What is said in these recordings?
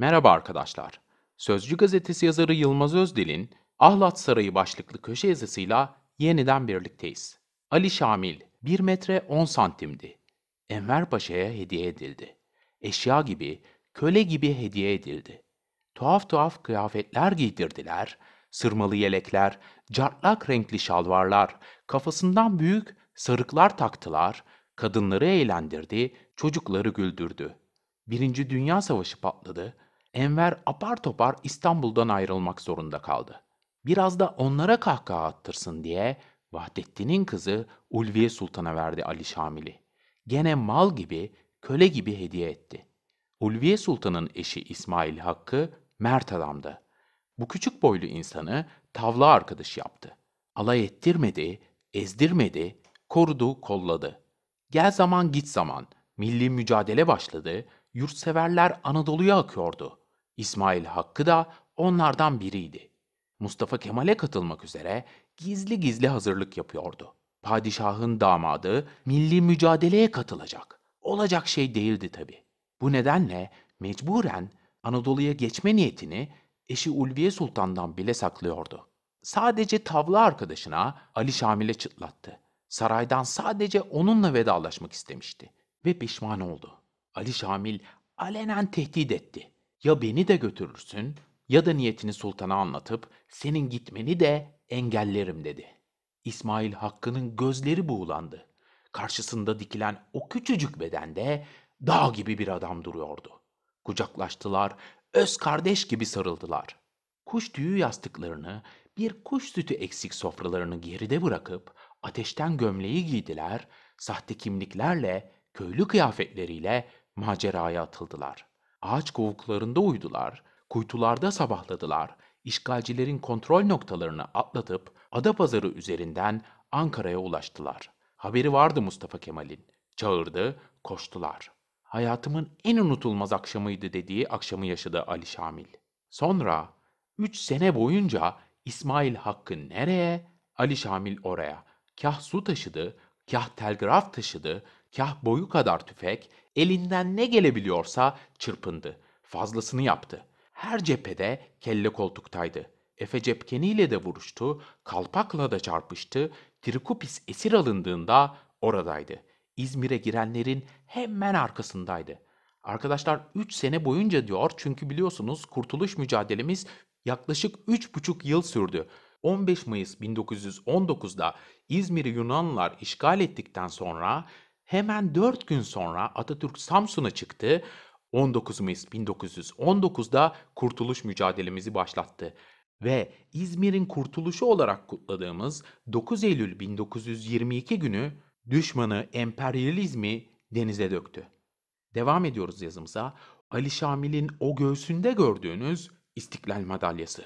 Merhaba arkadaşlar. Sözcü gazetesi yazarı Yılmaz Özdil'in Ahlat Sarayı başlıklı köşe yazısıyla yeniden birlikteyiz. Ali Şamil 1 metre 10 santimdi. Enver Paşa'ya hediye edildi. Eşya gibi, köle gibi hediye edildi. Tuhaf tuhaf kıyafetler giydirdiler, sırmalı yelekler, cartlak renkli şalvarlar, kafasından büyük sarıklar taktılar, kadınları eğlendirdi, çocukları güldürdü. Birinci Dünya Savaşı patladı, Enver apar topar İstanbul'dan ayrılmak zorunda kaldı. Biraz da onlara kahkaha attırsın diye Vahdettin'in kızı Ulviye Sultan'a verdi Ali Şamil'i. Gene mal gibi, köle gibi hediye etti. Ulviye Sultan'ın eşi İsmail Hakkı mert adamdı. Bu küçük boylu insanı tavla arkadaşı yaptı. Alay ettirmedi, ezdirmedi, korudu, kolladı. Gel zaman git zaman, milli mücadele başladı, yurtseverler Anadolu'ya akıyordu. İsmail Hakkı da onlardan biriydi. Mustafa Kemal'e katılmak üzere gizli gizli hazırlık yapıyordu. Padişahın damadı milli mücadeleye katılacak. Olacak şey değildi tabi. Bu nedenle mecburen Anadolu'ya geçme niyetini eşi Ulviye Sultan'dan bile saklıyordu. Sadece tavla arkadaşına Ali Şamil'e çıtlattı. Saraydan sadece onunla vedalaşmak istemişti ve pişman oldu. Ali Şamil alenen tehdit etti ya beni de götürürsün ya da niyetini sultana anlatıp senin gitmeni de engellerim dedi. İsmail Hakkı'nın gözleri buğulandı. Karşısında dikilen o küçücük bedende dağ gibi bir adam duruyordu. Kucaklaştılar, öz kardeş gibi sarıldılar. Kuş tüyü yastıklarını, bir kuş sütü eksik sofralarını geride bırakıp ateşten gömleği giydiler, sahte kimliklerle, köylü kıyafetleriyle maceraya atıldılar. Ağaç kovuklarında uyudular, kuytularda sabahladılar, işgalcilerin kontrol noktalarını atlatıp Adapazarı üzerinden Ankara'ya ulaştılar. Haberi vardı Mustafa Kemal'in. Çağırdı, koştular. Hayatımın en unutulmaz akşamıydı dediği akşamı yaşadı Ali Şamil. Sonra 3 sene boyunca İsmail Hakkı nereye, Ali Şamil oraya. Kah su taşıdı, kah telgraf taşıdı, kah boyu kadar tüfek, elinden ne gelebiliyorsa çırpındı. Fazlasını yaptı. Her cephede kelle koltuktaydı. Efe cepkeniyle de vuruştu, kalpakla da çarpıştı, Trikupis esir alındığında oradaydı. İzmir'e girenlerin hemen arkasındaydı. Arkadaşlar 3 sene boyunca diyor çünkü biliyorsunuz kurtuluş mücadelemiz yaklaşık 3,5 yıl sürdü. 15 Mayıs 1919'da İzmir'i Yunanlılar işgal ettikten sonra Hemen 4 gün sonra Atatürk Samsun'a çıktı. 19 Mayıs 1919'da kurtuluş mücadelemizi başlattı ve İzmir'in kurtuluşu olarak kutladığımız 9 Eylül 1922 günü düşmanı emperyalizmi denize döktü. Devam ediyoruz yazımıza. Ali Şamil'in o göğsünde gördüğünüz İstiklal Madalyası.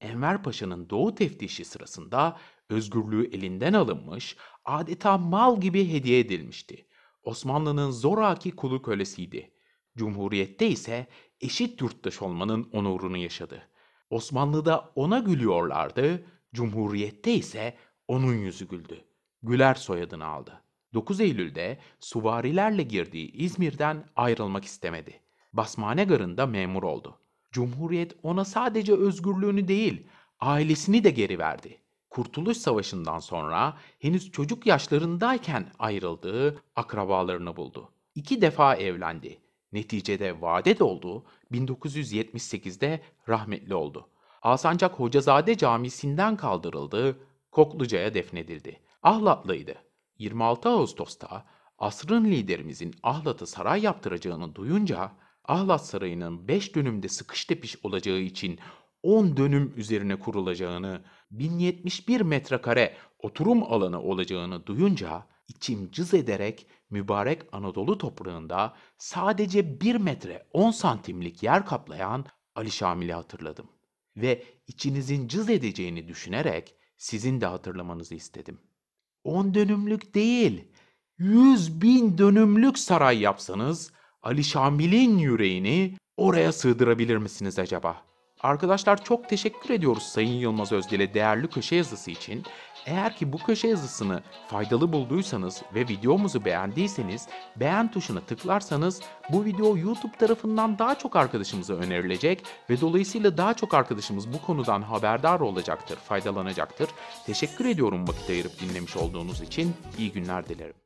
Enver Paşa'nın Doğu teftişi sırasında özgürlüğü elinden alınmış, adeta mal gibi hediye edilmişti. Osmanlı'nın zoraki kulu kölesiydi. Cumhuriyette ise eşit yurttaş olmanın onurunu yaşadı. Osmanlı'da ona gülüyorlardı, Cumhuriyette ise onun yüzü güldü. Güler soyadını aldı. 9 Eylül'de suvarilerle girdiği İzmir'den ayrılmak istemedi. Basmane garında memur oldu. Cumhuriyet ona sadece özgürlüğünü değil, ailesini de geri verdi. Kurtuluş Savaşı'ndan sonra henüz çocuk yaşlarındayken ayrıldığı akrabalarını buldu. İki defa evlendi. Neticede vade oldu. 1978'de rahmetli oldu. Alsancak Hocazade Camisi'nden kaldırıldı, Kokluca'ya defnedildi. Ahlatlıydı. 26 Ağustos'ta asrın liderimizin Ahlat'ı saray yaptıracağını duyunca Ahlat Sarayı'nın 5 dönümde sıkış tepiş olacağı için 10 dönüm üzerine kurulacağını 1071 metrekare oturum alanı olacağını duyunca içim cız ederek mübarek Anadolu toprağında sadece 1 metre 10 santimlik yer kaplayan Ali Şamil'i hatırladım. Ve içinizin cız edeceğini düşünerek sizin de hatırlamanızı istedim. 10 dönümlük değil, 100 bin dönümlük saray yapsanız Ali Şamil'in yüreğini oraya sığdırabilir misiniz acaba?'' Arkadaşlar çok teşekkür ediyoruz Sayın Yılmaz Özgel'e değerli köşe yazısı için. Eğer ki bu köşe yazısını faydalı bulduysanız ve videomuzu beğendiyseniz beğen tuşuna tıklarsanız bu video YouTube tarafından daha çok arkadaşımıza önerilecek ve dolayısıyla daha çok arkadaşımız bu konudan haberdar olacaktır, faydalanacaktır. Teşekkür ediyorum vakit ayırıp dinlemiş olduğunuz için. İyi günler dilerim.